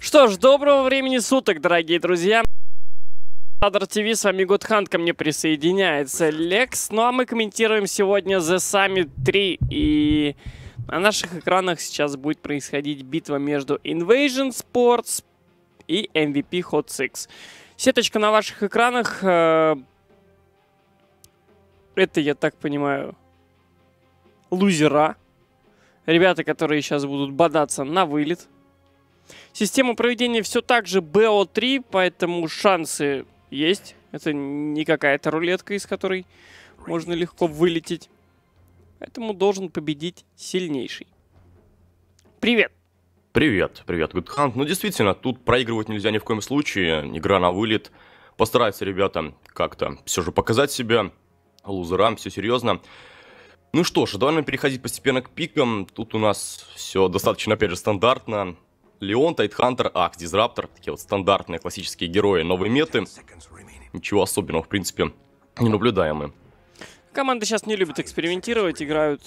Что ж, доброго времени суток, дорогие друзья. Адр ТВ, с вами Гудхан, ко мне присоединяется Лекс. Ну а мы комментируем сегодня The Summit 3 и... На наших экранах сейчас будет происходить битва между Invasion Sports и MVP Hot Six. Сеточка на ваших экранах... Э, это, я так понимаю, лузера. Ребята, которые сейчас будут бодаться на вылет. Система проведения все так же BO3, поэтому шансы есть. Это не какая-то рулетка, из которой можно легко вылететь. Поэтому должен победить сильнейший. Привет! Привет, привет, Гудхант. Ну, действительно, тут проигрывать нельзя ни в коем случае. Игра на вылет. Постараются ребята как-то все же показать себя. Лузерам, все серьезно. Ну что ж, давай нам переходить постепенно к пикам. Тут у нас все достаточно, опять же, стандартно. Леон, Тайтхантер, Ах, Дизраптор. Такие вот стандартные классические герои новой меты. Ничего особенного, в принципе, не наблюдаем Команда сейчас не любит экспериментировать, играют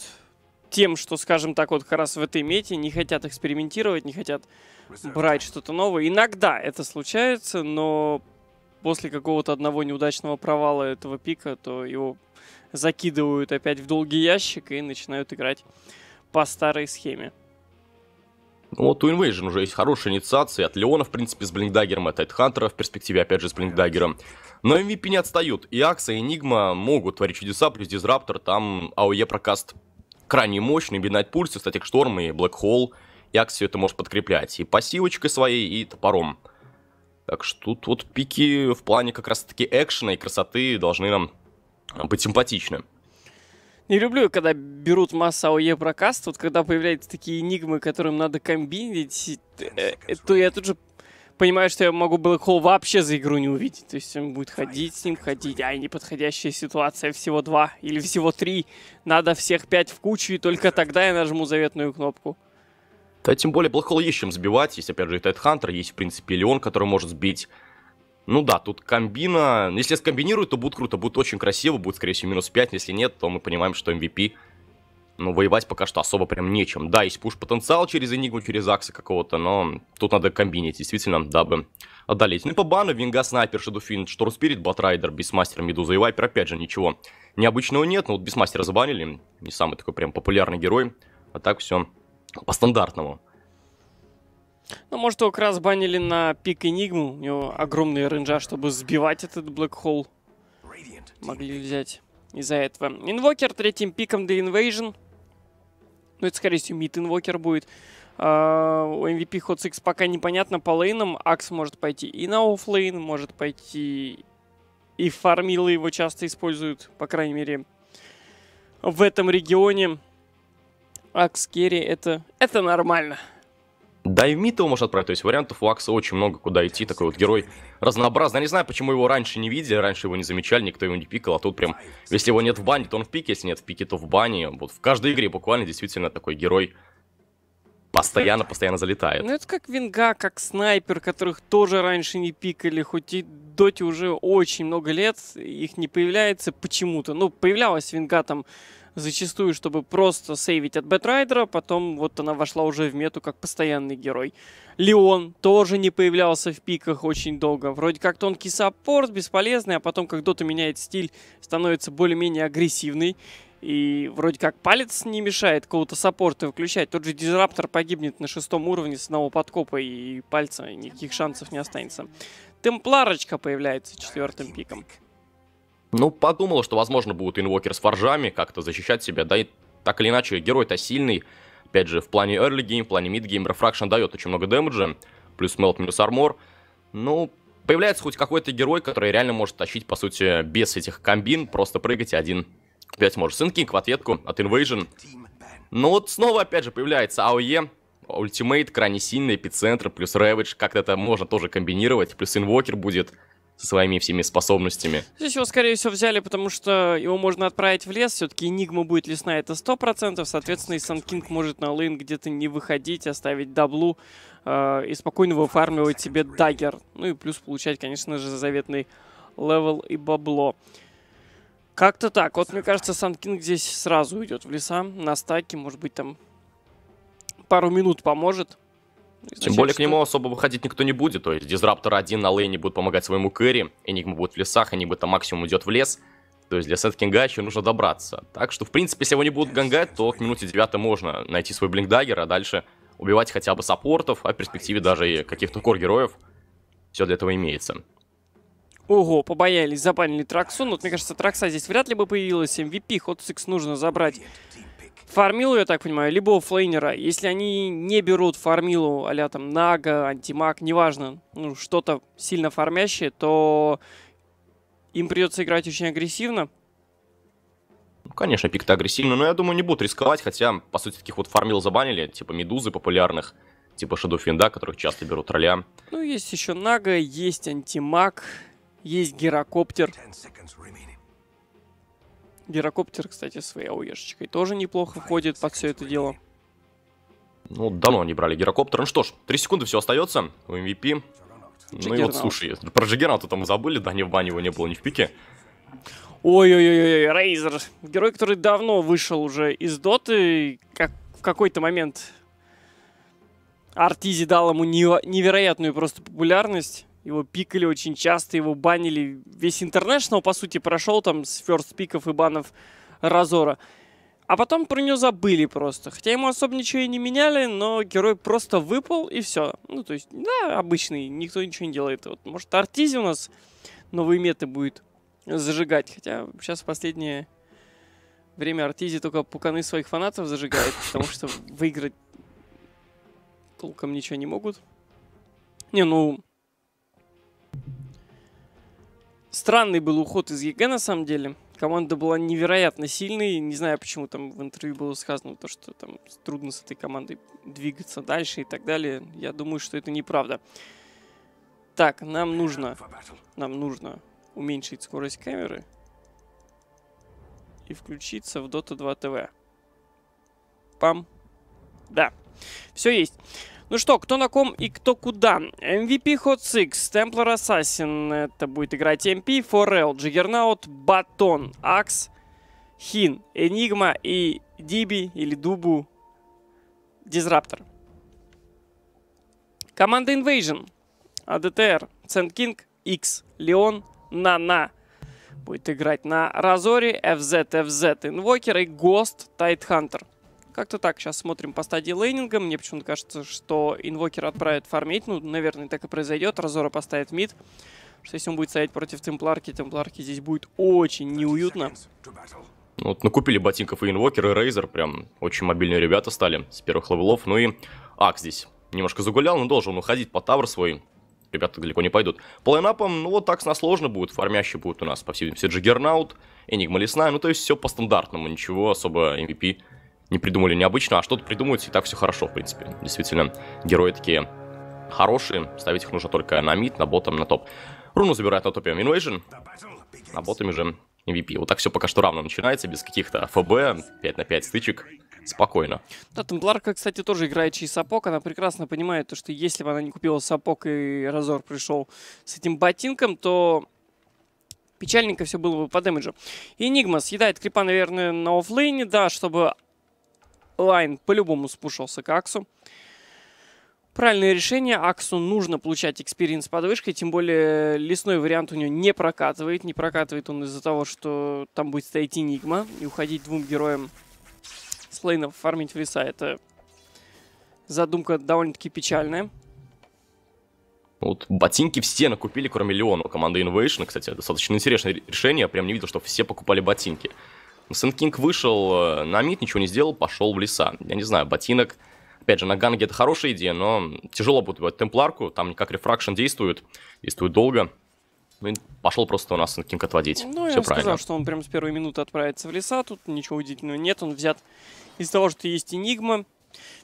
тем, что, скажем так, вот как раз в этой мете не хотят экспериментировать, не хотят брать что-то новое. Иногда это случается, но после какого-то одного неудачного провала этого пика, то его закидывают опять в долгий ящик и начинают играть по старой схеме. Ну, вот у Invasion уже есть хорошая инициация от Леона, в принципе, с Блинкдаггером, и Хантера в перспективе, опять же, с Блинкдаггером. Но MVP не отстают, и Акса, и Энигма могут творить чудеса, плюс Дизраптор, там АОЕ прокаст крайне мощный, Бинайт Пульс, и Статик Шторм, и Блэк Холл, и Акс все это может подкреплять и пассивочкой своей, и топором. Так что тут вот пики в плане как раз-таки экшена и красоты должны нам быть симпатичны. Не люблю, когда берут масса АОЕ прокаст, вот когда появляются такие энигмы, которым надо комбинить, э, э, то я тут же понимаю, что я могу Black Hole вообще за игру не увидеть. То есть он будет ходить с ним, ходить. Ай, неподходящая ситуация, всего два или всего три. Надо всех пять в кучу, и только тогда я нажму заветную кнопку. Да, тем более Black Hole есть чем сбивать. Есть, опять же, и Тайдхантер, есть, в принципе, Леон, который может сбить ну да, тут комбина... Если скомбинируют, то будет круто, будет очень красиво, будет, скорее всего, минус 5. Если нет, то мы понимаем, что MVP... Ну, воевать пока что особо прям нечем. Да, есть пуш-потенциал через Энигму, через Акса какого-то, но тут надо комбинить, действительно, дабы одолеть. Ну и по бану Винга, Снайпер, Шедуфин, Шторм Спирит, Батрайдер, Бисмастер, Медуза и Вайпер. Опять же, ничего необычного нет, но вот Бисмастера забанили. Не самый такой прям популярный герой, а так все по стандартному. Ну, может, его как раз банили на пик Энигму. У него огромные ренджа, чтобы сбивать этот Black Hole. Могли взять из-за этого. Инвокер третьим пиком для Invasion. Ну, это, скорее всего, мид инвокер будет. Uh, у MVP Hot 6 пока непонятно по лейнам. Акс может пойти и на оффлейн, может пойти и фармилы его часто используют, по крайней мере, в этом регионе. Акс керри это, это нормально. Да и в мид его можно отправить, то есть вариантов у Акса очень много, куда идти, такой вот герой разнообразный. Я не знаю, почему его раньше не видели, раньше его не замечали, никто его не пикал, а тут прям, если его нет в бане, то он в пике, если нет в пике, то в бане. Вот в каждой игре буквально действительно такой герой постоянно-постоянно залетает. Ну это как Винга, как Снайпер, которых тоже раньше не пикали, хоть и Доте уже очень много лет, их не появляется почему-то. Ну, появлялась Винга там зачастую, чтобы просто сейвить от Бэтрайдера, потом вот она вошла уже в мету как постоянный герой. Леон тоже не появлялся в пиках очень долго. Вроде как тонкий саппорт, бесполезный, а потом, как Дота меняет стиль, становится более-менее агрессивный. И вроде как палец не мешает кого-то саппорта выключать. Тот же дизраптор погибнет на шестом уровне с одного подкопа, и пальца никаких шансов не останется. Темпларочка появляется четвертым пиком ну, подумала, что, возможно, будут инвокер с форжами, как-то защищать себя, да, и так или иначе, герой-то сильный. Опять же, в плане early game, в плане mid game, Refraction дает очень много дэмэджа, плюс мелт, минус армор. Ну, появляется хоть какой-то герой, который реально может тащить, по сути, без этих комбин, просто прыгать один. Опять может Синкинг в ответку от Invasion. Но ну, вот снова, опять же, появляется АОЕ, ультимейт, крайне сильный, эпицентр, плюс Рэвидж, как-то это можно тоже комбинировать, плюс Инвокер будет со своими всеми способностями. Здесь его, скорее всего, взяли, потому что его можно отправить в лес. Все-таки Энигма будет лесная, это 100%. Соответственно, и Сан Кинг может на лейн где-то не выходить, оставить даблу э, и спокойно выфармливать себе дагер. Ну и плюс получать, конечно же, заветный левел и бабло. Как-то так. Вот, мне кажется, Сан Кинг здесь сразу идет в леса, на стаке. Может быть, там пару минут поможет Значит, Тем более что... к нему особо выходить никто не будет. То есть Дизраптор один на лейне будет помогать своему кэри, и Энигма будет в лесах, и Энигма там максимум идет в лес. То есть для сет еще нужно добраться. Так что, в принципе, если его не будут гангать, то к минуте 9 можно найти свой блинкдаггер, а дальше убивать хотя бы саппортов, а в перспективе даже и каких-то кор-героев. Все для этого имеется. Ого, побоялись, забанили Траксу. Но ну, вот, мне кажется, Тракса здесь вряд ли бы появилась. MVP, Hot Six нужно забрать Фармилу, я так понимаю, либо флейнера. Если они не берут фармилу, а там Нага, антимаг, неважно, ну, что-то сильно фармящее, то им придется играть очень агрессивно. Ну, конечно, пик-то агрессивно, но я думаю, не будут рисковать, хотя, по сути, таких вот фармил забанили, типа Медузы популярных, типа Shadow Финда, которых часто берут роля. Ну, есть еще Нага, есть антимаг, есть гирокоптер. Герокоптер, кстати, своей ауешечкой тоже неплохо входит под все это дело. Ну, давно не брали Герокоптер, Ну что ж, 3 секунды все остается. У MVP. Эм ну и вот, слушай, про Джиггернаута там забыли, да, не в бане его не было, ни в пике. Ой-ой-ой, Рейзер. Герой, который давно вышел уже из доты, как в какой-то момент Артизи дал ему невероятную просто популярность. Его пикали очень часто, его банили. Весь но по сути, прошел там с ферст пиков и банов Разора. А потом про него забыли просто. Хотя ему особо ничего и не меняли, но герой просто выпал и все. Ну, то есть, да, обычный, никто ничего не делает. Вот, может, Артизи у нас новые меты будет зажигать. Хотя сейчас последнее время Артизи только пуканы своих фанатов зажигает, потому что выиграть толком ничего не могут. Не, ну, Странный был уход из ЕГЭ, на самом деле. Команда была невероятно сильной. Не знаю, почему там в интервью было сказано то, что там трудно с этой командой двигаться дальше и так далее. Я думаю, что это неправда. Так, нам нужно... Нам нужно уменьшить скорость камеры и включиться в Dota 2 TV. Пам. Да. Все есть. Ну что, кто на ком и кто куда? MVP Hot Six, Templar Assassin, это будет играть MP, Forel, Джиггернаут, Baton, Axe, Хин, Enigma и Диби или Дубу Disruptor. Команда Invasion, A.D.T.R. Сент Кинг, X, Леон, Нана. Будет играть на Разоре, FZ, FZ, Invoker и Ghost, Тайтхантер. Hunter. Как-то так, сейчас смотрим по стадии лейнинга. Мне почему-то кажется, что инвокер отправит фармить. Ну, наверное, так и произойдет. Разора поставит мид. Что если он будет стоять против темпларки, темпларки здесь будет очень неуютно. Вот накупили ботинков и инвокер, и рейзер. Прям очень мобильные ребята стали с первых левелов. Ну и Ак здесь немножко загулял, но должен уходить по тавр свой ребята далеко не пойдут. Плейнапом, ну вот так сложно будет, фармящий будет у нас, по всей видимости, Джиггернаут, Энигма Лесная, ну то есть все по стандартному, ничего особо MVP не придумали необычно, а что-то придумают, и так все хорошо, в принципе. Действительно, герои такие хорошие, ставить их нужно только на мид, на ботом, на топ. Руну забирает на топе Invasion, на ботами же MVP. Вот так все пока что равно начинается, без каких-то ФБ, 5 на 5 стычек. Спокойно. Да, там Ларка, кстати, тоже играет через сапог. Она прекрасно понимает, то, что если бы она не купила сапог и Разор пришел с этим ботинком, то печальненько все было бы по дэмэджу. Энигма съедает крипа, наверное, на оффлейне, да, чтобы Лайн по-любому спушился к Аксу. Правильное решение. Аксу нужно получать экспириенс под вышкой, тем более лесной вариант у него не прокатывает. Не прокатывает он из-за того, что там будет стоять Энигма, и уходить двум героям с лейнов фармить в леса. Это задумка довольно-таки печальная. Вот ботинки все накупили, кроме Леона. Команда Innovation, кстати, достаточно интересное решение. Я прям не видел, что все покупали ботинки. Сэн Кинг вышел э, на мид, ничего не сделал, пошел в леса. Я не знаю, ботинок. Опять же, на ганге это хорошая идея, но тяжело будет выбивать темпларку. Там как рефракшн действует, действует долго. Ну, пошел просто у нас Сэн Кинг отводить. Ну, Все я правильно. сказал, что он прям с первой минуты отправится в леса. Тут ничего удивительного нет. Он взят из того, что есть Энигма.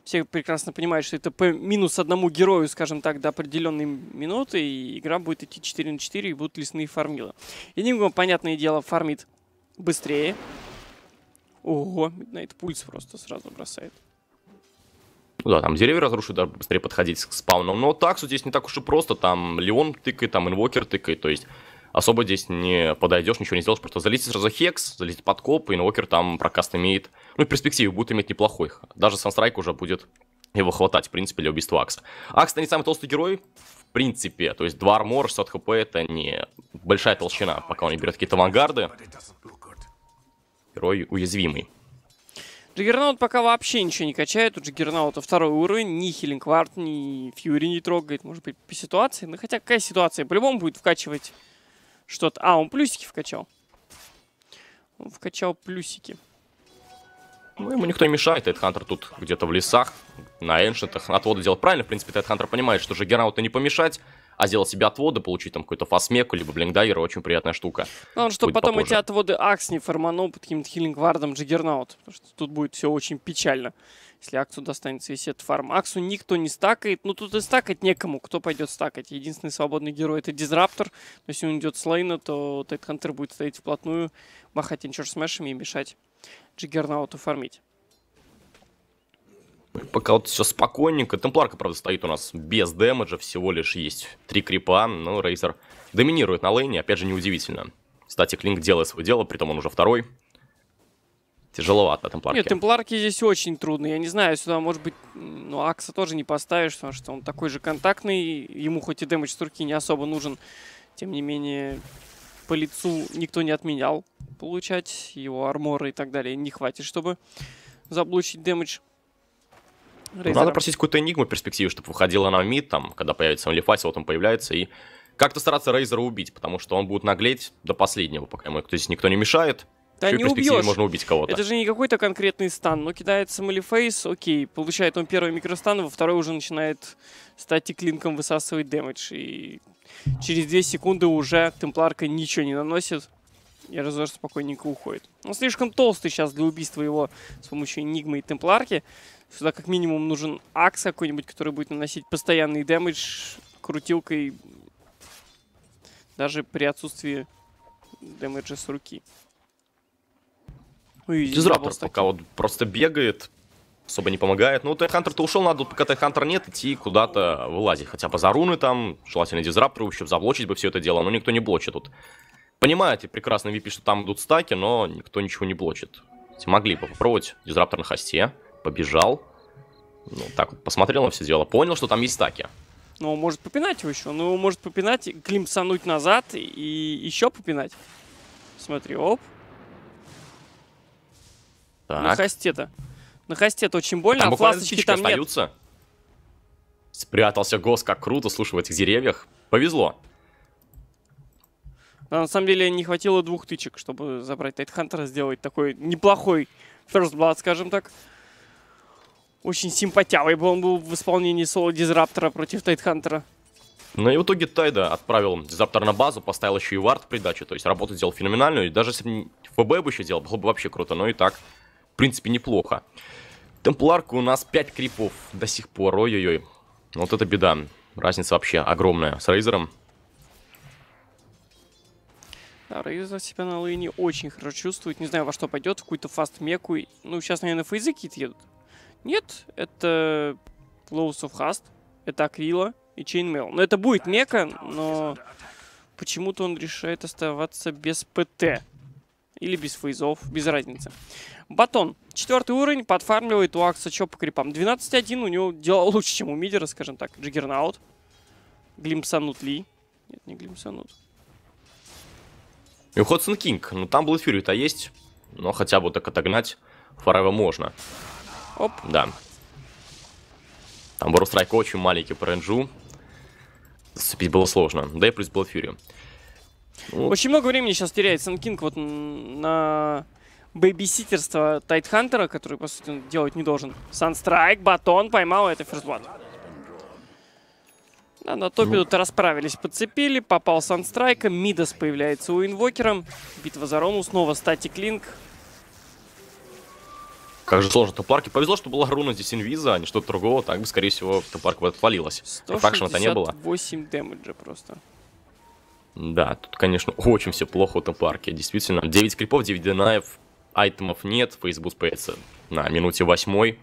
Все прекрасно понимают, что это по минус одному герою, скажем так, до определенной минуты, и игра будет идти 4 на 4, и будут лесные фармилы. Энигма, понятное дело, фармит быстрее. Ого, Midnight пульс просто сразу бросает. Ну да, там деревья разрушить, да, быстрее подходить к спауну. Но таксу здесь не так уж и просто. Там Леон тыкает, там инвокер тыкает. То есть особо здесь не подойдешь, ничего не сделаешь. Просто залезть сразу хекс, залезть под коп, и инвокер там прокаст имеет. Ну, в перспективе будет иметь неплохой. Даже санстрайк уже будет его хватать, в принципе, для убийства Акса. Акс это не самый толстый герой, в принципе. То есть 2 армора, 600 хп это не большая толщина, пока он не берет какие-то авангарды герой уязвимый. Джиггернаут пока вообще ничего не качает. У Джиггернаута второй уровень. Ни Хиллингвард, ни Фьюри не трогает. Может быть, по ситуации. но ну, хотя какая ситуация? По-любому будет вкачивать что-то. А, он плюсики вкачал. Он вкачал плюсики. Ну, ему никто не мешает. Эдхантер тут где-то в лесах, на эншентах. Отводы делать правильно. В принципе, Эдхантер понимает, что Джиггернауту не помешать а сделать себе отводы, получить там какой-то фасмеку, либо блиндайер, очень приятная штука. Ну, он чтобы потом попозже. эти отводы Акс не форманул под каким-то хиллингвардом Джиггернаут, потому что тут будет все очень печально, если Аксу достанется весь этот фарм. Аксу никто не стакает, ну тут и стакать некому, кто пойдет стакать. Единственный свободный герой это Дизраптор, но если он идет с лейна, то Тайтхантер будет стоять вплотную, махать инчер смешами и мешать Джиггернауту фармить. Пока вот все спокойненько. Темпларка, правда, стоит у нас без дэмэджа. Всего лишь есть три крипа. Но Рейзер доминирует на лейне. Опять же, неудивительно. Кстати, Клинк делает свое дело, притом он уже второй. Тяжеловато темпларки. Нет, темпларки здесь очень трудно. Я не знаю, сюда, может быть, ну, Акса тоже не поставишь, потому что он такой же контактный. Ему хоть и дэмэдж с руки не особо нужен. Тем не менее, по лицу никто не отменял получать. Его арморы и так далее не хватит, чтобы заблочить дэмэдж. Razer. Надо просить какую-то энигму перспективе, чтобы выходила на мид, там, когда появится Онлифайс, вот он появляется, и как-то стараться Рейзера убить, потому что он будет наглеть до последнего, пока ему есть, никто не мешает. Да Еще не убьешь. можно убить кого-то. Это же не какой-то конкретный стан. но ну, кидается Малифейс, окей, получает он первый микростан, во второй уже начинает статик линком высасывать дэмэдж. И через 2 секунды уже темпларка ничего не наносит. И Резор спокойненько уходит. Он слишком толстый сейчас для убийства его с помощью Энигмы и Темпларки. Сюда как минимум нужен акс какой-нибудь, который будет наносить постоянный дэмэдж крутилкой. Даже при отсутствии дэмэджа с руки. Ой, ну Дизраптор пока вот просто бегает, особо не помогает. Ну, Тайхантер-то ушел, надо, пока Тайхантер нет, идти куда-то вылазить. Хотя бы за руны там, желательно Дизраптор еще заблочить бы все это дело, но никто не блочит тут. Понимаете, прекрасно Випи, что там идут стаки, но никто ничего не блочит. Могли бы попробовать Дизраптор на хосте побежал. Ну, так вот, посмотрел на все дело, понял, что там есть таки. Ну, он может попинать его еще. Ну, может попинать, глимсануть назад и еще попинать. Смотри, оп. Так. На хосте-то. На хосте-то очень больно, там а фласточки там остаются. нет. Спрятался Гос, как круто, слушай, в этих деревьях. Повезло. Но на самом деле не хватило двух тычек, чтобы забрать Тайтхантера, сделать такой неплохой First Blood, скажем так очень симпатявый бы он был в исполнении соло Дизраптора против Тайтхантера. Ну и в итоге Тайда отправил Дизраптор на базу, поставил еще и вард в придачу, то есть работу сделал феноменальную, и даже если бы ФБ бы еще сделал, было бы вообще круто, но и так, в принципе, неплохо. Темпларка у нас 5 крипов до сих пор, ой-ой-ой, вот это беда, разница вообще огромная с Рейзером. Да, Рейзер себя на лейне очень хорошо чувствует, не знаю во что пойдет, в какую-то фаст-меку, ну сейчас, наверное, фейзы какие-то едут. Нет, это Lows of Haste, это Аквила и Chainmail. Но это будет мека, но почему-то он решает оставаться без ПТ. Или без фейзов, без разницы. Батон. Четвертый уровень, подфармливает у Акса чё по крипам. 12-1 у него дело лучше, чем у мидера, скажем так. Джиггернаут. Глимсанут Ли. Нет, не глимсанут. И у Ходсон Кинг. Ну там Блэдфьюри-то есть. Но хотя бы так отогнать Фарева можно. Оп. Да. Там Ворстрайк очень маленький по ренджу. Зацепить было сложно. Да и плюс был Фьюри. Ну, очень много времени сейчас теряет Санкинг вот на бэйбиситерство Тайтхантера, который, по сути, делать не должен. Санстрайк, батон, поймал, это ферзблат. Да, на топе ну. тут расправились, подцепили, попал Санстрайка, Мидас появляется у Инвокером, битва за Рому, снова статик Линк, как же сложно топларки. Повезло, что была руна здесь инвиза, а не что-то другого. Так бы, скорее всего, топларка бы отвалилась. Профакшена-то не было. 8 дэмэджа просто. Да, тут, конечно, очень все плохо у топларки. Действительно, 9 крипов, 9 динаев, айтемов нет. Фейсбук спеется на минуте 8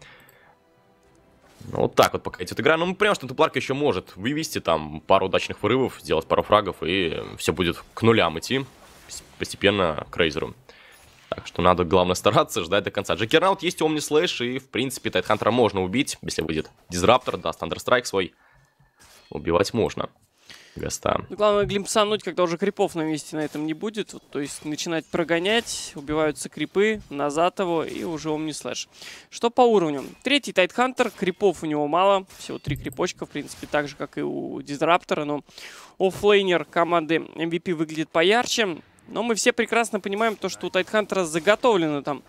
ну, вот так вот пока идет игра. Но ну, мы понимаем, что Тупларка еще может вывести там пару удачных вырывов, сделать пару фрагов, и все будет к нулям идти постепенно к Рейзеру. Так что надо, главное, стараться ждать до конца. Джекернаут есть Омни Слэш, и, в принципе, Тайтхантера можно убить, если выйдет Дизраптор, даст Андерстрайк свой. Убивать можно. Гаста. Ну, главное, глимпсануть, когда уже крипов на месте на этом не будет. Вот, то есть начинать прогонять, убиваются крипы, назад его, и уже он слэш. Что по уровню? Третий Тайтхантер, крипов у него мало, всего три крипочка, в принципе, так же, как и у Дизраптора, но оффлейнер команды MVP выглядит поярче. Но мы все прекрасно понимаем то, что у Тайтхантера заготовлено там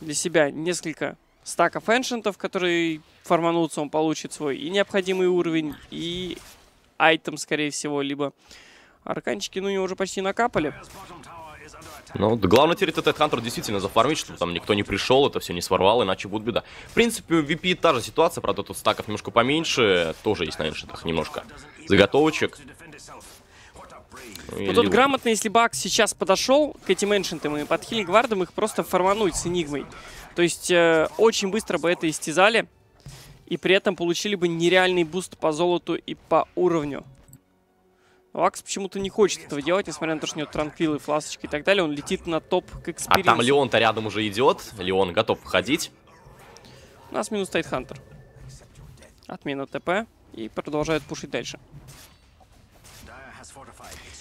для себя несколько стаков эншентов, которые форманутся, он получит свой и необходимый уровень, и айтем, скорее всего, либо арканчики, ну, у него уже почти накапали. Ну, главное теперь этот Хантер действительно зафармить, чтобы там никто не пришел, это все не сворвал, иначе будет беда. В принципе, у VP та же ситуация, правда, тут стаков немножко поменьше, тоже есть на эншентах немножко заготовочек. Вот тут грамотно, если Бак сейчас подошел к этим эншентам и под Хилигвардом их просто формануть с Энигмой. То есть э, очень быстро бы это истязали. И при этом получили бы нереальный буст по золоту и по уровню. Но почему-то не хочет этого делать, несмотря на то, что у него транквилы, фласочки и так далее. Он летит на топ к эксперименту. А там Леон-то рядом уже идет. Леон готов входить. У нас минус стоит Хантер, Отмена ТП. И продолжает пушить дальше.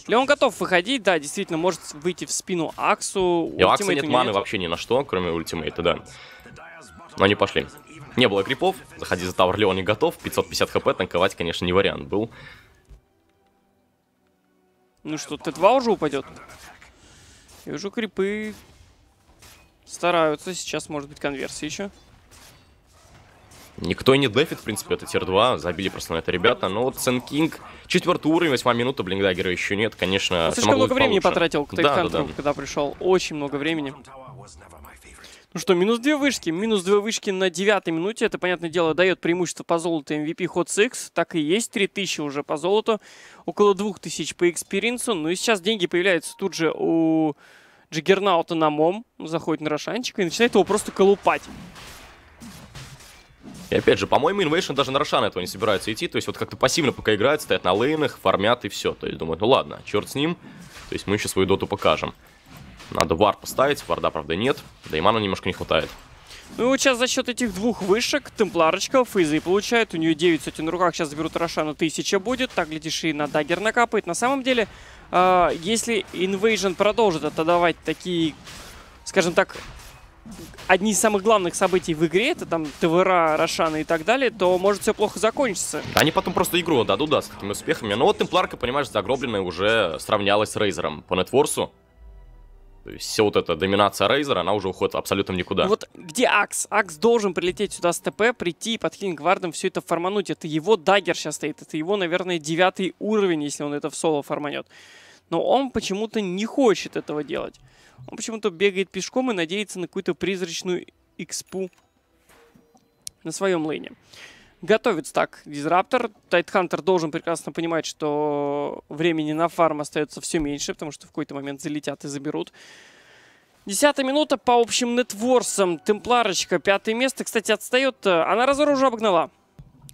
Леон готов выходить, да, действительно, может выйти в спину Аксу. И у Акса нет маны нет. вообще ни на что, кроме ультимейта, да. Но они пошли. Не было крипов, заходи за тавр Леон не готов, 550 хп танковать, конечно, не вариант был. Ну что, Т2 уже упадет? Я вижу крипы. Стараются, сейчас может быть конверсия еще. Никто и не дефит, в принципе, это тир-2, забили просто на это ребята, но вот Сен Кинг, четвертый уровень, восьмая минута, блингдаггера еще нет, конечно, Он ну, слишком много времени потратил к да, да, да. когда пришел, очень много времени. Ну что, минус две вышки. Минус две вышки на девятой минуте. Это, понятное дело, дает преимущество по золоту MVP эм Hot Six. Так и есть. 3000 уже по золоту. Около 2000 по экспиринсу. Ну и сейчас деньги появляются тут же у Джиггернаута на мом. Заходит на Рошанчика и начинает его просто колупать. И опять же, по-моему, Invasion даже на Рошана этого не собирается идти. То есть вот как-то пассивно пока играют, стоят на лейнах, фармят и все. То есть думают, ну ладно, черт с ним. То есть мы еще свою доту покажем. Надо вар поставить, варда, правда, нет. Да и мана немножко не хватает. Ну, вот сейчас за счет этих двух вышек темпларочка Фейзы получает. У нее 9 сотен на руках. Сейчас заберут Рошана ну, 1000 будет. Так, глядишь, и на дагер накапает. На самом деле, э, если Invasion продолжит отдавать такие, скажем так, одни из самых главных событий в игре, это там ТВРА, Рошана и так далее, то может все плохо закончиться. Они потом просто игру дадут, да, с такими успехами. Но ну вот Темпларка, понимаешь, загробленная уже сравнялась с Рейзером по нетворсу. Все вот эта доминация Рейзера, она уже уходит абсолютно никуда. Вот где Акс? Акс должен прилететь сюда с ТП, прийти под Хиллингвардом все это формануть. Это его дагер сейчас стоит, это его, наверное, девятый уровень, если он это в соло форманет. Но он почему-то не хочет этого делать. Он почему-то бегает пешком и надеется на какую-то призрачную экспу на своем лейне. Готовится так Дизраптор. Тайтхантер должен прекрасно понимать, что времени на фарм остается все меньше, потому что в какой-то момент залетят и заберут. Десятая минута по общим нетворсам. Темпларочка, пятое место, кстати, отстает. Э, она Разор уже обогнала.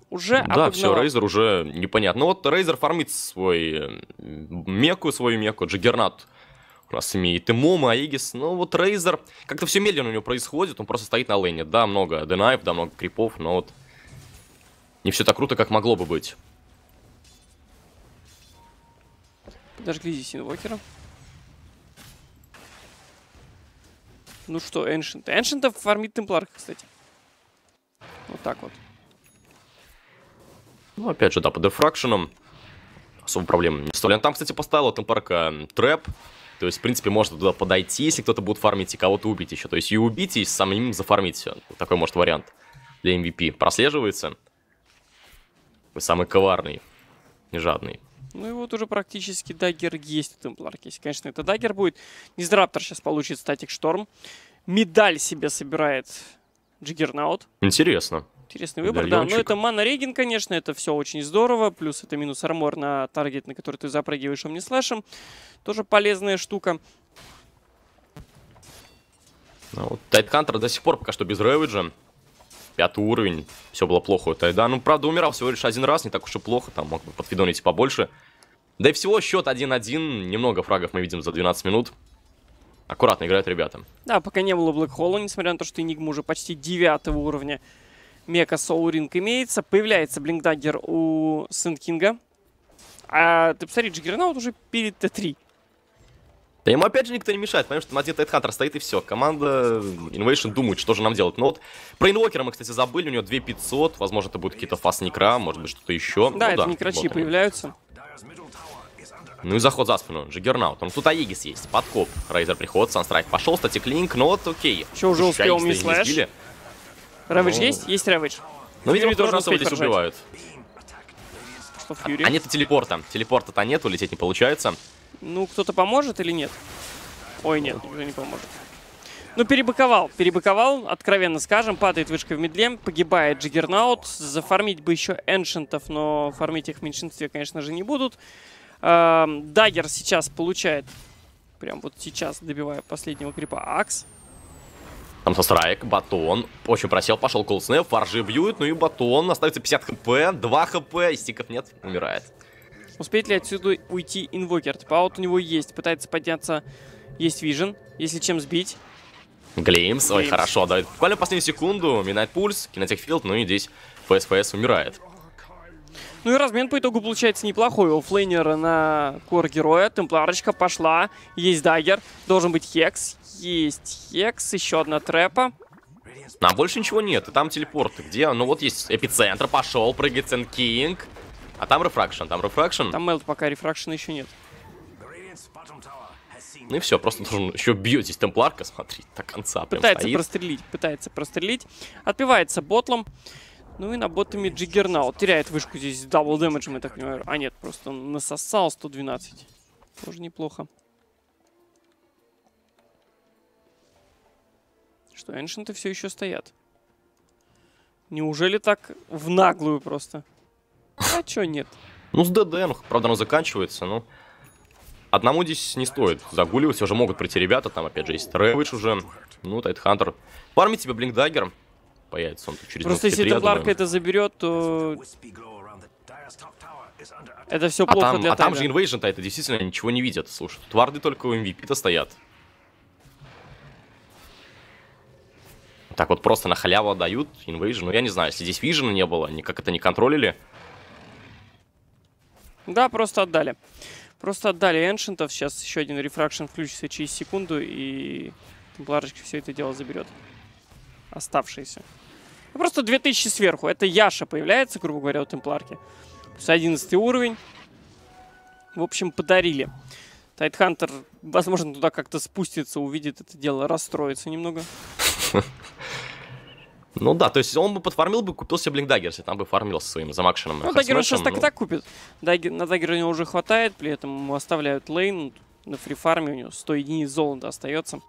Уже обогнала. Да, все, Рейзер уже непонятно. Ну Вот Рейзер фармит свой э, меку, свою меку, Джиггернат имеет и Мома, и Аигис, ну вот Рейзер, как-то все медленно у него происходит, он просто стоит на лейне. Да, много денаев, да, много крипов, но вот не все так круто, как могло бы быть. Подожгли здесь инвокера. Ну что, Эншент? Ancient фармит темпларка, кстати. Вот так вот. Ну, опять же, да, по дефракшенам особо проблем не вставляем. Там, кстати, поставил темпларка трэп. То есть, в принципе, можно туда подойти, если кто-то будет фармить, и кого-то убить еще. То есть и убить, и самим зафармить все. Такой, может, вариант для MVP. Прослеживается. Вы самый коварный, не жадный. Ну и вот уже практически дагер есть у Темпларки. Если, конечно, это дагер будет. Низраптор сейчас получит статик шторм. Медаль себе собирает Джиггернаут. Интересно. Интересный выбор, да. Но ну, это мана реген, конечно, это все очень здорово. Плюс это минус армор на таргет, на который ты запрыгиваешь не слэшем. Тоже полезная штука. Ну, вот Тайткантер до сих пор пока что без ревиджа. Пятый уровень. Все было плохо у Тайда. Ну, правда, умирал всего лишь один раз, не так уж и плохо. Там мог бы подфидонить побольше. Да и всего счет 1-1. Немного фрагов мы видим за 12 минут. Аккуратно играют ребята. Да, пока не было блэк холла, несмотря на то, что Энигма уже почти девятого уровня. Мека Соул Ринг имеется. Появляется Блинкдаггер у Сент-Кинга. А ты посмотри, Джиггернаут уже перед Т3. Да ему опять же никто не мешает, понимаешь, что на один Тайтхантер стоит и все. Команда Innovation думает, что же нам делать. Но вот про Инвокера мы, кстати, забыли, у него 2500, возможно, это будут какие-то фас некра, может быть, что-то еще. Да, ну, это да, некрочи вот появляются. Ну и заход за спину, Джиггернаут. Он тут Аегис есть, подкоп, Рейзер приход, Санстрайк пошел, статик линк, но вот окей. Еще уже успел мисслэш. Равыч есть? Есть Равыч. Ну, видимо, тоже нас здесь убивают. Что, Фьюри? А, а телепорта. Телепорта-то а нет, улететь не получается. Ну, кто-то поможет или нет? Ой, нет, уже не поможет. Ну, перебыковал. Перебыковал, откровенно скажем. Падает вышка в медле, погибает Джиггернаут. Зафармить бы еще эншентов, но фармить их в меньшинстве, конечно же, не будут. Эм, Дагер сейчас получает, прям вот сейчас добивая последнего крипа, Акс. Там со страйк, батон. Очень просел, пошел колдснэп, фаржи бьют, ну и батон. Остается 50 хп, 2 хп, стиков нет, умирает. Успеет ли отсюда уйти инвокер? Типаут а у него есть, пытается подняться. Есть вижен, если чем сбить. Глеймс, ой, хорошо, да. Буквально последнюю секунду, минает пульс, кинотех филд, ну и здесь ФСФС умирает. Ну и размен по итогу получается неплохой. У флейнера на кор героя. Темпларочка пошла. Есть дагер. Должен быть хекс. Есть хекс. Еще одна трэпа. Нам больше ничего нет. И там телепорты. Где? Ну вот есть эпицентр. Пошел. Прыгает Кинг. А там рефракшн. Там рефракшн. Там мелт пока рефракшн еще нет. Ну и все, просто должен еще бьет здесь темпларка, смотри, до конца. Пытается стоит. прострелить, пытается прострелить. Отпивается ботлом. Ну и на ботами Джиггернаут. Теряет вышку здесь дабл дэмэджем, я так понимаю. А нет, просто он насосал 112. Тоже неплохо. Что, эншенты все еще стоят? Неужели так в наглую просто? А чё нет? Ну, с ДДМ, ну, правда, оно заканчивается, но... Ну. Одному здесь не стоит загуливать, уже могут прийти ребята там, опять же, есть Рэвидж уже, ну, Тайтхантер. Фармить себе Блинкдаггер, появится он через Просто если Декларка это заберет, то... Это все а плохо а там, для А там же Invasion, то это действительно ничего не видят. Слушай, тут варды только у MVP-то стоят. Так вот просто на халяву отдают Invasion. Ну, я не знаю, если здесь Vision не было, никак это не контролили. Да, просто отдали. Просто отдали Эншентов. Сейчас еще один рефракшн включится через секунду, и Темпларочка все это дело заберет оставшиеся. Ну, просто 2000 сверху. Это Яша появляется, грубо говоря, у Темпларки. Плюс 11 уровень. В общем, подарили. Тайтхантер, возможно, туда как-то спустится, увидит это дело, расстроится немного. Ну да, то есть он бы подфармил бы, купил себе Блинк если там бы фармил со своим замакшеном. Ну, Даггер он сейчас так и ну. так купит. на Даггера у него уже хватает, при этом ему оставляют лейн. На фрифарме у него 100 единиц золота остается.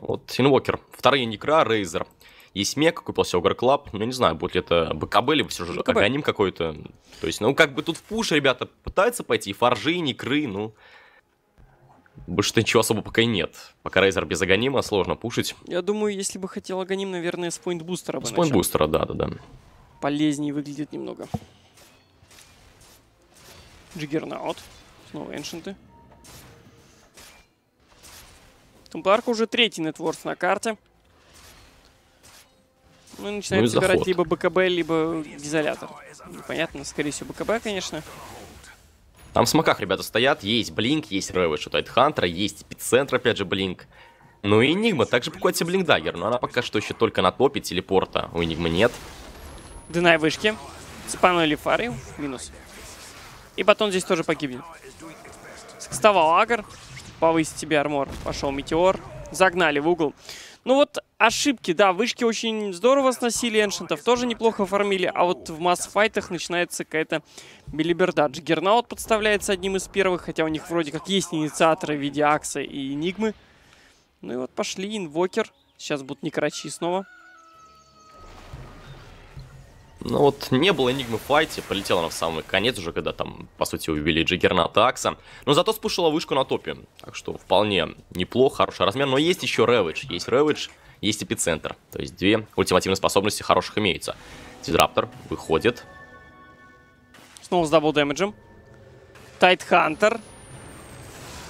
Вот, Синвокер, вторые некра, Рейзер. Есть Мека, купился Огр Клаб. Ну, не знаю, будет ли это БКБ, либо все же агоним какой-то. То есть, ну, как бы тут в пуш ребята пытаются пойти. фаржи, и некры, ну... Больше ничего особо пока и нет. Пока Рейзер без агонима, сложно пушить. Я думаю, если бы хотел агоним, наверное, с поинт-бустера бы С поинт-бустера, да-да-да. Полезнее выглядит немного. Джиггернаут. Снова эншенты. Тампларка уже третий нетворс на карте. Ну и начинает ну и собирать либо БКБ, либо изолятор. Непонятно, скорее всего, БКБ, конечно. Там в смоках ребята стоят, есть Блинк, есть Рэвэдж у Тайтхантера, есть Эпицентр, опять же, Блинк. Ну и Энигма также покупает себе Блинкдаггер, но она пока что еще только на топе, телепорта у Энигмы нет. Дынай вышки, цепанули фары, минус. И Батон здесь тоже погибнет. Вставал Агар, повысить себе армор. Пошел метеор. Загнали в угол. Ну вот ошибки, да, вышки очень здорово сносили, эншентов тоже неплохо фармили, а вот в масс-файтах начинается какая-то билиберда. Джиггернаут подставляется одним из первых, хотя у них вроде как есть инициаторы в виде Акса и Энигмы. Ну и вот пошли, Инвокер. Сейчас будут Некрачи снова. Ну вот не было Энигмы в файте, полетела она в самый конец уже, когда там, по сути, убили Джиггерната Акса. Но зато спушила вышку на топе, так что вполне неплохо, хороший размер. Но есть еще Рэвидж, есть Рэвидж, есть Эпицентр. То есть две ультимативные способности хороших имеются. Тидраптор выходит. Снова с дабл дэмэджем. Тайтхантер.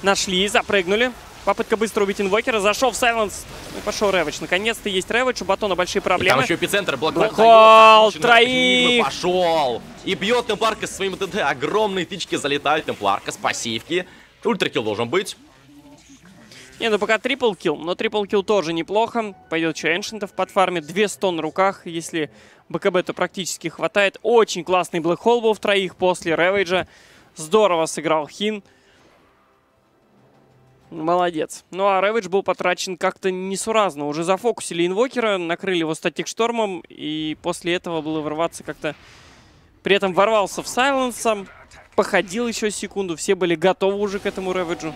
Нашли, запрыгнули. Попытка быстро убить инвокера. Зашел в Сайленс. Ну, пошел Ревич. Наконец-то есть Ревич. У Батона большие проблемы. И там еще эпицентр. Блокол. Троих. Пошел. И бьет Темпларка со своим ТД. Огромные тычки залетают. Темпларка с пассивки. Ультракил должен быть. Не, ну пока трипл килл, но трипл килл тоже неплохо. Пойдет еще Эншентов под фарме. Две стон на руках, если БКБ, то практически хватает. Очень классный Блэкхолл был в троих после Ревейджа. Здорово сыграл Хин. Молодец. Ну а Рэвидж был потрачен как-то несуразно. Уже зафокусили инвокера, накрыли его статик штормом, и после этого было ворваться как-то... При этом ворвался в сайленсом, походил еще секунду, все были готовы уже к этому Рэвиджу.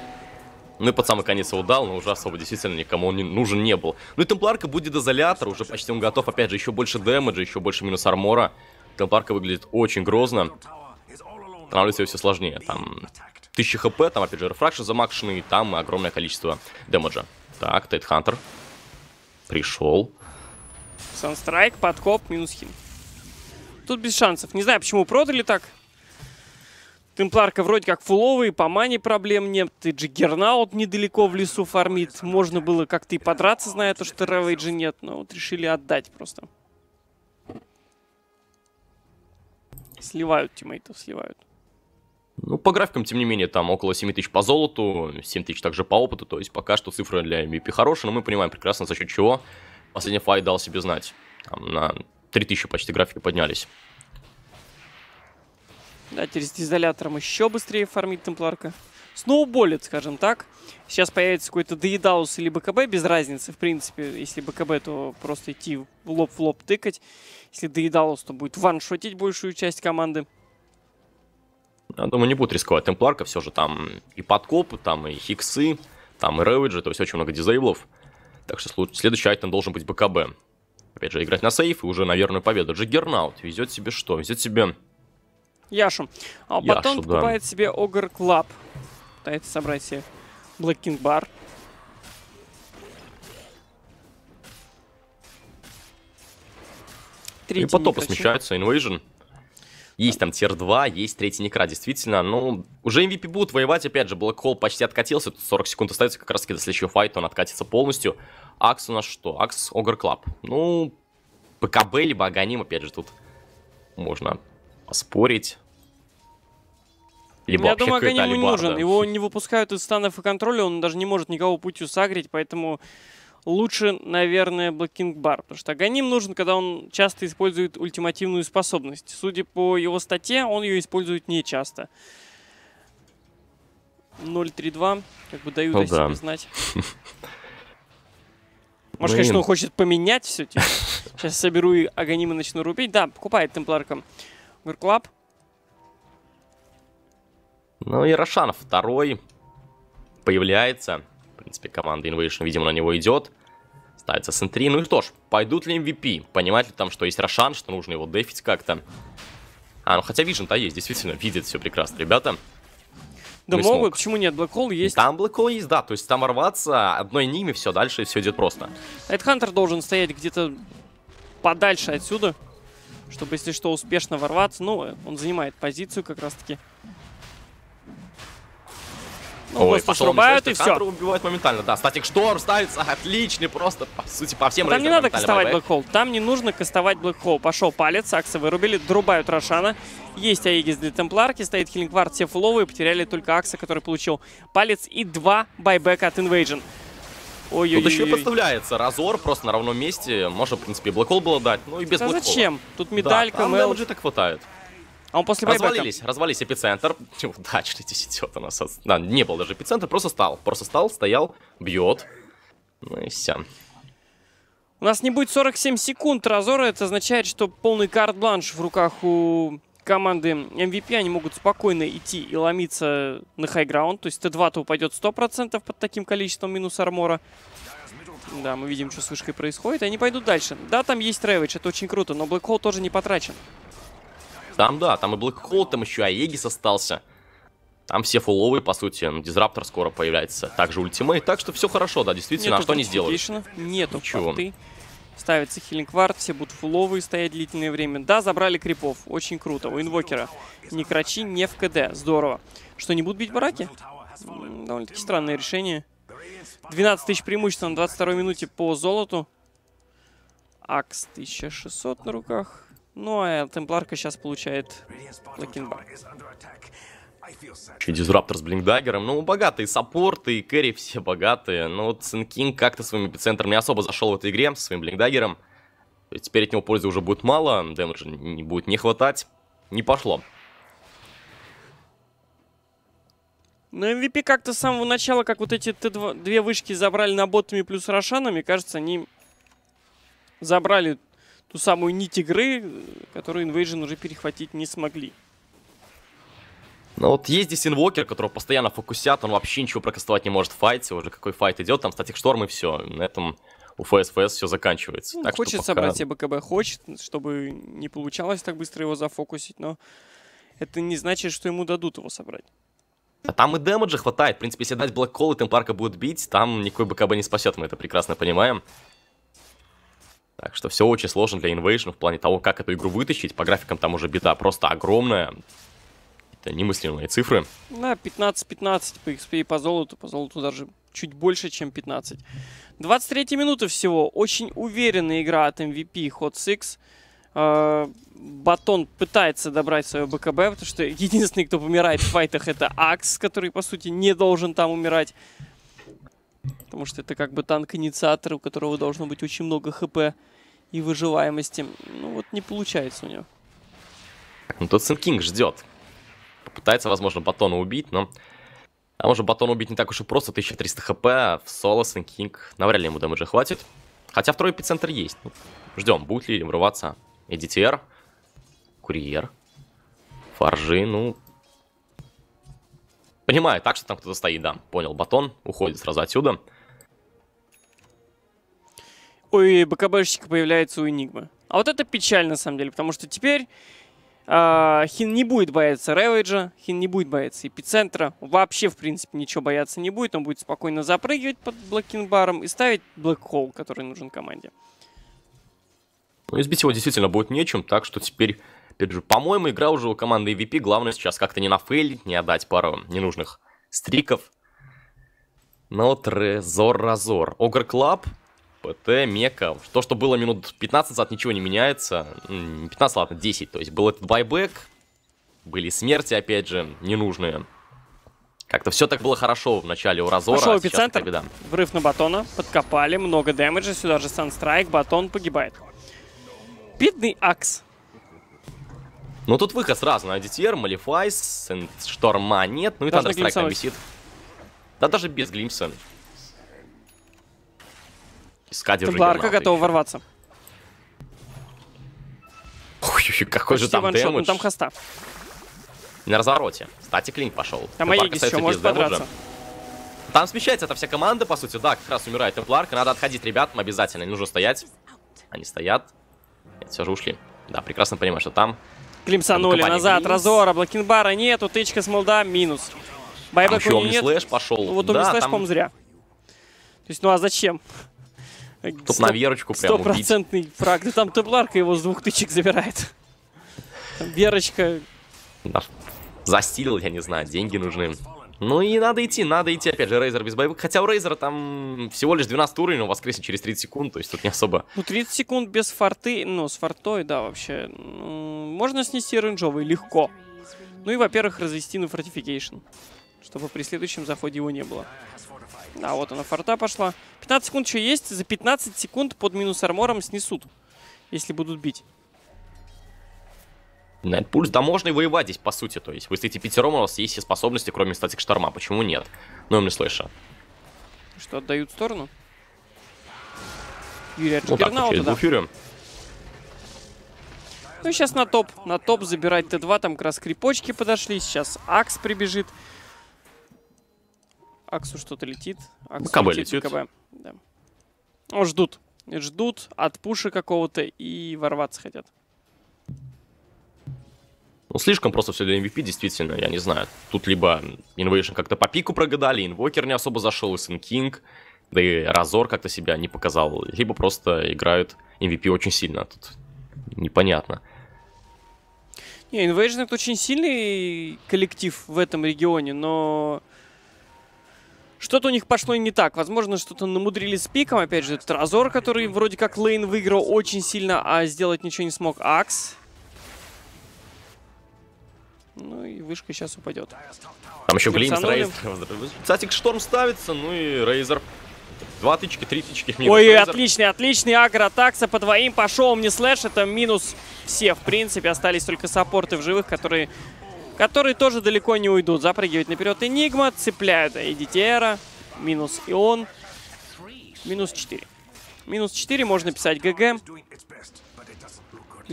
Ну и под самый конец его дал, но уже особо действительно никому он не нужен не был. Ну и Темпларка будет изолятор, уже почти он готов. Опять же, еще больше дэмэджа, еще больше минус армора. Темпларка выглядит очень грозно. Становится все сложнее. Там 1000 хп, там опять же рефракшн замакшенный, и там огромное количество демеджа. Так, Тейт Хантер пришел. Санстрайк, подкоп, минус хил. Тут без шансов. Не знаю, почему продали так. Темпларка вроде как фуловый, по мане проблем нет. И Джиггернаут недалеко в лесу фармит. Можно было как-то и подраться, зная то, что Ревейджа нет. Но вот решили отдать просто. Сливают тиммейтов, сливают. Ну, по графикам, тем не менее, там около 7 тысяч по золоту, 7 тысяч также по опыту, то есть пока что цифры для MVP хорошие, но мы понимаем прекрасно, за счет чего последний файт дал себе знать. Там на 3 тысячи почти графики поднялись. Да, через изолятором еще быстрее фармит темпларка. Сноуболит, скажем так. Сейчас появится какой-то доедаус или БКБ, без разницы, в принципе. Если БКБ, то просто идти лоб в лоб тыкать. Если доедаус, то будет ваншотить большую часть команды. Я думаю, не будут рисковать темпларка, все же там и подкопы, там и хиксы, там и ревиджи, то есть очень много дизейблов. Так что следующий айтем должен быть БКБ. Опять же, играть на сейф и уже, наверное, победу. Джиггернаут везет себе что? Везет себе... Яшу. А потом Яшу, покупает да. себе Огр Клаб. Пытается собрать себе Блэк Кинг Бар. и потопы смещаются, Инвейжен. Есть там тир-2, есть третий некра, действительно. Ну, уже MVP будут воевать, опять же, Black Hole почти откатился, тут 40 секунд остается, как раз-таки до следующего файта он откатится полностью. Акс у нас что? Акс Огр Клаб. Ну, ПКБ либо Аганим, опять же, тут можно поспорить. Либо ну, Я думаю, Аганим не нужен. Его не выпускают из станов и контроля, он даже не может никого путью сагрить, поэтому лучше, наверное, Блокинг Бар, потому что Аганим нужен, когда он часто использует ультимативную способность. Судя по его статье, он ее использует не часто. 0-3-2, как бы дают ну, о да. себе знать. Может, конечно, он хочет поменять все. Типа. Сейчас соберу и Аганим и начну рубить. Да, покупает Темпларком. Горклаб. Ну и Рошан второй появляется принципе, команда Invasion, видимо, на него идет. Ставится с Ну и что ж, пойдут ли MVP? Эм Понимать ли там, что есть Рошан, что нужно его дефить как-то? А, ну хотя Vision-то есть, действительно, видит все прекрасно, ребята. Да Мы могут, смог. почему нет? Black Hole есть. Там Black Hole есть, да. То есть там рваться одной ними, все, дальше все идет просто. Хантер должен стоять где-то подальше отсюда, чтобы, если что, успешно ворваться. Ну, э, он занимает позицию как раз-таки. Ну, Ой, просто срубают и все. убивают моментально, да. Статик Шторм ставится отличный просто, по сути, по всем Там не надо кастовать Black Hole. Там не нужно кастовать Black Hole. Пошел палец, аксы вырубили, друбают Рошана. Есть Аегис для Темпларки, стоит Хиллингвард, все фуловые. Потеряли только Акса, который получил палец и два байбека от Invasion. Ой -ой -ой. Тут еще и подставляется. Разор просто на равном месте. Можно, в принципе, и Блэкхол было дать. Ну и без а Блэкхола. зачем? Тут медалька, да, мел... так хватает. А он после Развалились, байбека... развались эпицентр. Удачно здесь идет у нас. Да, не был даже эпицентр, просто стал. Просто стал, стоял, бьет. Ну и все. У нас не будет 47 секунд Разора. Это означает, что полный карт-бланш в руках у команды MVP. Эм они могут спокойно идти и ломиться на хайграунд. То есть Т2-то упадет 100% под таким количеством минус армора. Да, мы видим, что с вышкой происходит. они пойдут дальше. Да, там есть Рэвидж, это очень круто, но Блэк тоже не потрачен. Там, да, там и Black Hole, там еще Аегис остался. Там все фулловые, по сути. Дизраптор скоро появляется. Также ультимейт. Так что все хорошо, да, действительно. А нету а что они сделают? Нету Ничего. Порты. Ставится хилинг вард, все будут фуловые стоять длительное время. Да, забрали крипов. Очень круто. У инвокера. Не крачи, не в КД. Здорово. Что, не будут бить бараки? Довольно-таки странное решение. 12 тысяч преимущества на 22 минуте по золоту. Акс 1600 на руках. Ну, а Темпларка сейчас получает Лакинбар. Еще дизраптор с блинкдаггером. Ну, богатые саппорты и кэри все богатые. Но вот Цинкинг как-то своим эпицентром не особо зашел в этой игре, со своим блинкдаггером. Теперь от него пользы уже будет мало, дэмэджа не будет не хватать. Не пошло. Но MVP как-то с самого начала, как вот эти две вышки забрали на ботами плюс рошанами, кажется, они забрали ту самую нить игры, которую Invasion уже перехватить не смогли. Ну вот есть здесь инвокер, которого постоянно фокусят, он вообще ничего прокастовать не может в файте, уже какой файт идет, там статик шторм и все. На этом у ФСФС все заканчивается. Ну, так хочет пока... собрать себе БКБ, хочет, чтобы не получалось так быстро его зафокусить, но это не значит, что ему дадут его собрать. А там и дэмэджа хватает. В принципе, если дать Black Call и темпарка будет бить, там никакой БКБ не спасет, мы это прекрасно понимаем. Так что все очень сложно для Invasion в плане того, как эту игру вытащить. По графикам там уже беда просто огромная. Это немыслимые цифры. На 15-15 по XP и по золоту. По золоту даже чуть больше, чем 15. 23 минуты всего. Очень уверенная игра от MVP эм Hot Six. А, Батон пытается добрать свое БКБ, потому что единственный, кто помирает в файтах, это Акс, который, по сути, не должен там умирать. Потому что это как бы танк-инициатор, у которого должно быть очень много хп и выживаемости. Ну вот не получается у него. Ну тут Сенкинг ждет. Попытается, возможно, Батона убить, но... А может Батона убить не так уж и просто, 1300 хп, а в соло Сенкинг навряд ли ему дэмэджа хватит. Хотя второй эпицентр есть. Ну, ждем, будет ли им рваться. И DTR, Курьер, Фаржи, ну... Понимаю, так что там кто-то стоит, да. Понял, Батон, уходит сразу отсюда. Ой, БКБшечка появляется у Энигмы. А вот это печаль, на самом деле, потому что теперь э, Хин не будет бояться Ревейджа, Хин не будет бояться Эпицентра, вообще, в принципе, ничего бояться не будет, он будет спокойно запрыгивать под Блэкинбаром и ставить Блэкхолл, который нужен команде. Ну, избить его действительно будет нечем, так что теперь, опять же, по-моему, игра уже у команды EVP. Главное сейчас как-то не нафейлить, не отдать пару ненужных стриков. Но ну Трезор-Разор. Огр Клаб ПТ, Мека. То, что было минут 15 назад, ничего не меняется. 15, ладно, 10. То есть был этот байбек, были смерти, опять же, ненужные. Как-то все так было хорошо в начале у Разора, Пошел а эпицентр, беда. врыв на Батона, подкопали, много дэмэджа, сюда же Санстрайк, Батон погибает. Бедный Акс. Ну тут выход сразу на DTR, Малифайс, Шторма нет, ну и Тандерстрайк там висит. Да даже без Глимса. Искать уже Ларка готова еще. ворваться. Ой, какой Почти же там ваншот, ну, там хоста. На развороте. Кстати, клинк пошел. Там Аегис еще может подраться. Там смещается эта вся команда, по сути. Да, как раз умирает Темпларка. Надо отходить ребятам обязательно. Не нужно стоять. Они стоят. Нет, все же ушли. Да, прекрасно понимаю, что там... Климсанули назад. Минус. Разора, Блокинбара нету. Тычка с молда минус. Байбек у не слэш пошел. Вот да, слэш, там... по зря. То есть, ну а зачем? Тут на Верочку прям Стопроцентный фраг. Да там Тебларка его с двух тычек забирает. Там Верочка... Застилил, я не знаю, деньги нужны. Ну и надо идти, надо идти, опять же, Рейзер без боевых. Хотя у Рейзера там всего лишь 12 уровень, он воскресен через 30 секунд, то есть тут не особо. Ну 30 секунд без форты, ну с фортой, да, вообще. Ну, можно снести рейнджовый, легко. Ну и, во-первых, развести на фортификейшн, чтобы при следующем заходе его не было. А вот она форта пошла. 15 секунд еще есть. За 15 секунд под минус армором снесут, если будут бить. На пульс, да можно и воевать здесь, по сути. То есть вы стоите пятером, а у вас есть все способности, кроме статик шторма. Почему нет? Ну, я не слышу. Что, отдают в сторону? Юрий от ну, Джиггернаута, да? Ну сейчас на топ. На топ забирать Т2, там как раз крипочки подошли. Сейчас Акс прибежит. Аксу что-то летит. Аксу БКБ летит. летит. БКБ. Да. О, ждут. Ждут от Пуши какого-то и ворваться хотят. Ну, слишком просто все для MVP, действительно, я не знаю. Тут либо Invasion как-то по пику прогадали, Инвокер не особо зашел, и Сын Кинг, да и Разор как-то себя не показал. Либо просто играют MVP очень сильно, тут непонятно. Не, Invasion это очень сильный коллектив в этом регионе, но что-то у них пошло не так. Возможно, что-то намудрили с пиком. Опять же, этот разор, который вроде как лейн выиграл очень сильно, а сделать ничего не смог Акс. Ну и вышка сейчас упадет. Там еще Глим с Кстати, Цатик Шторм ставится, ну и Рейзер. Два тычки, три тычки. Минус Ой, Рейзер. отличный, отличный агро такса по двоим пошел. Мне слэш, это минус все, в принципе. Остались только саппорты в живых, которые которые тоже далеко не уйдут. Запрыгивает наперед Энигма, цепляет и Дитера, минус ион минус 4. Минус 4 можно писать ГГ.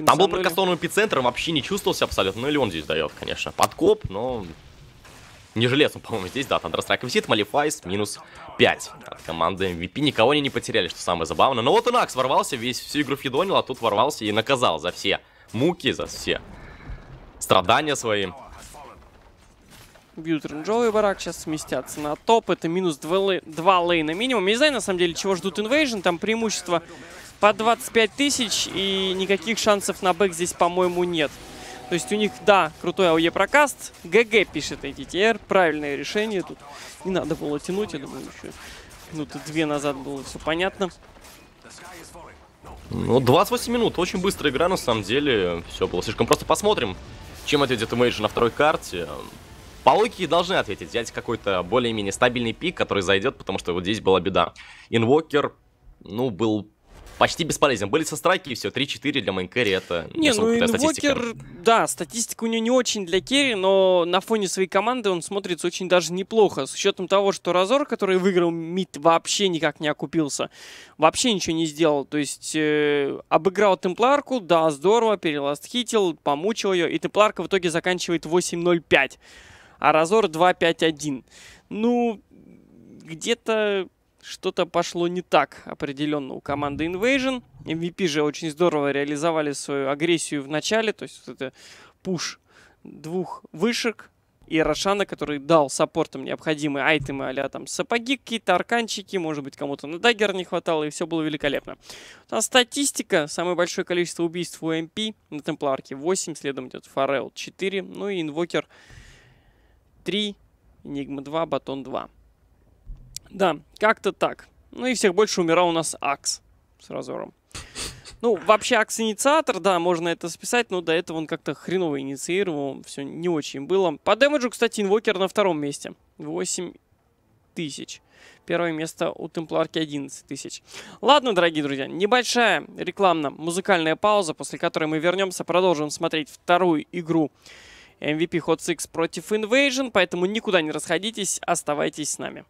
Там был прокастованным эпицентром, вообще не чувствовался абсолютно. Ну или он здесь дает, конечно. Подкоп, но не железно, по-моему, здесь, да, Тандерстрайк висит, Малифайс минус 5 от команды MVP. Никого они не потеряли, что самое забавное. Но вот и Накс ворвался, весь всю игру фидонил, а тут ворвался и наказал за все муки, за все страдания свои. Бьют рейнджовый барак, сейчас сместятся на топ. Это минус 2, 2 лейна минимум. Я не знаю, на самом деле, чего ждут инвейжн. Там преимущество по 25 тысяч, и никаких шансов на бэк здесь, по-моему, нет. То есть у них, да, крутой АОЕ прокаст. ГГ пишет ATTR. Правильное решение тут. Не надо было тянуть, я думаю, еще минуты две назад было все понятно. Ну, 28 минут. Очень быстрая игра, на самом деле. Все было слишком просто. Посмотрим, чем ответит Image на второй карте. По логике должны ответить, взять какой-то более-менее стабильный пик, который зайдет, потому что вот здесь была беда. Инвокер, ну, был почти бесполезен. Были со страйки и все, 3-4 для мейнкерри это не, не ну, инвокер, статистика. Да, статистика у него не очень для керри, но на фоне своей команды он смотрится очень даже неплохо. С учетом того, что Разор, который выиграл мид, вообще никак не окупился. Вообще ничего не сделал. То есть э, обыграл Темпларку, да, здорово, переластхитил, помучил ее. И Темпларка в итоге заканчивает 8-0-5 а Разор 2-5-1. Ну, где-то что-то пошло не так определенно у команды Invasion. MVP же очень здорово реализовали свою агрессию в начале, то есть вот это пуш двух вышек и Рошана, который дал саппортам необходимые айтемы а там сапоги какие-то, арканчики, может быть, кому-то на дагер не хватало, и все было великолепно. А статистика, самое большое количество убийств у МП на Темпларке 8, следом идет Форел 4, ну и Инвокер 3, Enigma 2, Батон 2. Да, как-то так. Ну и всех больше умирал у нас Акс с разором. Ну, вообще Акс-инициатор, да, можно это списать, но до этого он как-то хреново инициировал, все не очень было. По дэмэджу, кстати, инвокер на втором месте. 8 тысяч. Первое место у Темпларки 11 тысяч. Ладно, дорогие друзья, небольшая рекламно-музыкальная пауза, после которой мы вернемся, продолжим смотреть вторую игру MVP Hot Six против Invasion, поэтому никуда не расходитесь, оставайтесь с нами.